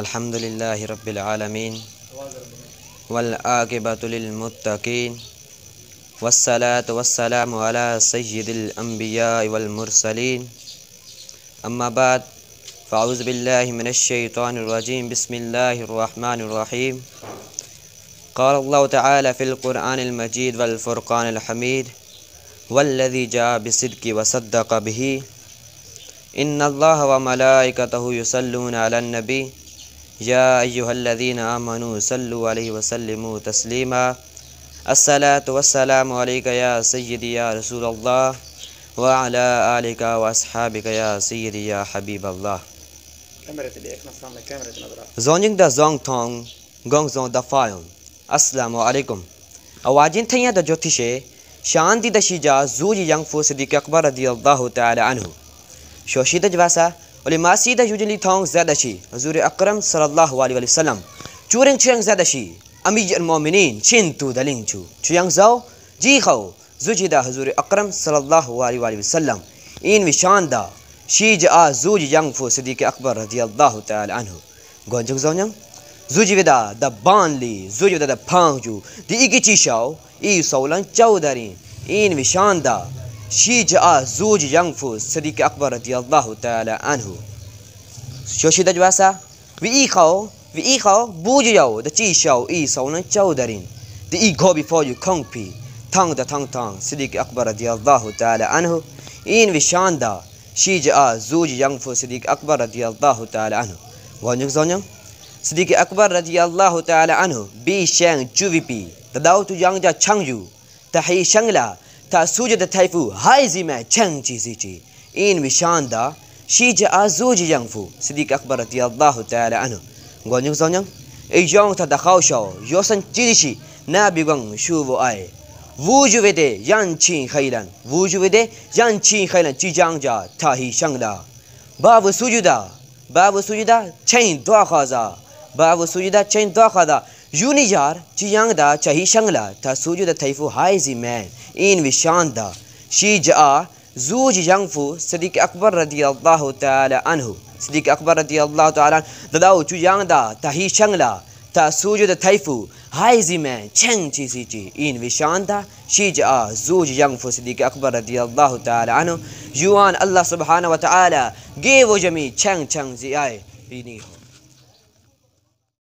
الحمد لله رب العالمين والآقبة للمتقين والصلاة والسلام على سيد الأنبياء والمرسلين أما بعد فأعوذ بالله من الشيطان الرجيم بسم الله الرحمن الرحيم قال الله تعالى في القرآن المجيد والفرقان الحميد والذي جاء بصدق وصدق به إن الله وملائكته يصلون على النبي يا أيها الذين آمنوا صلوا عليه وسلموا تسليما الصلاة والسلام عليك يا سيدي يا رسول الله وعلى آلك وأصحابك يا سيدي يا حبيب الله زونجنگ دا زونج تونگ گونگ زون دا فایون السلام عليكم أواجين تھیا دا جو تھشے شان دي دا شجا زوج ينفو فو صدیق رضي الله تعالى عنه شوشي دا جواسا Ulemasi de usually thank ziyada şi. Hazur Akram sallallahu aleyhi ve sellem. Çuren çuren ziyada şi. Amir el-Mu'minin çin tu dalin çu. Çuyan zao ji khaw zuji da Hazur Akram sallallahu aleyhi ve sellem. İn vişan da şi ja zuji yang fu Sidik Akbar radiyallahu taala anhu. Gonjuk zao nyang. Zuji vida da banli zuji vida da phang ju. Di iki chi şao. İ saulan chaudarin. İn vişan da شي جاء زوج ينفو صديق أكبر رضي الله تعالى عنه شو شو دجواسا في إيخاو في إيخاو بوجيو دشي شاو إي سونا شاو دارين دي إي go before you كونكبي تانغ دا تانغ تانغ صديق أكبر رضي الله تعالى عنه إن في شان دا شي جاء زوج ينفو صديق أكبر رضي الله تعالى عنه وانجك زونيان صديق أكبر رضي الله تعالى عنه بي شان جوفي بي تداو تو يانجا تشانجو تحي شانلا Tasuja taifu haizime chengchi zichi. In vishanda shija azuji yangfu. Sidik Akbar radiyallahu ta'ala anhu. Ngonyuk zonyang. Ijong ta dakhau shao. Yosan chidishi. Nabi gwang shuvu ai. Wuju vede yan chin khailan. Wuju vede yan chin khailan. Chi jangja tahi shangda. Babu sujuda. Babu sujuda chain dua khaza. Babu sujuda chain dua khaza. يونيجار تشيانغ دا تشاهي شانغلا تا سوجو دا تايفو هايزي مان إن وشان دا شي جاء زوج يانفو صديق أكبر رضي الله تعالى عنه صديق أكبر رضي الله تعالى عنه دداو تشيانغ دا تاهي شانغلا تا سوجو دا تايفو هايزي مان تشانغ تشي سي تشي إن وشان دا شي جاء زوج يانفو صديق أكبر رضي الله تعالى عنه يوان الله سبحانه وتعالى جيفو جميع تشانغ تشانغ زي آي بينيهو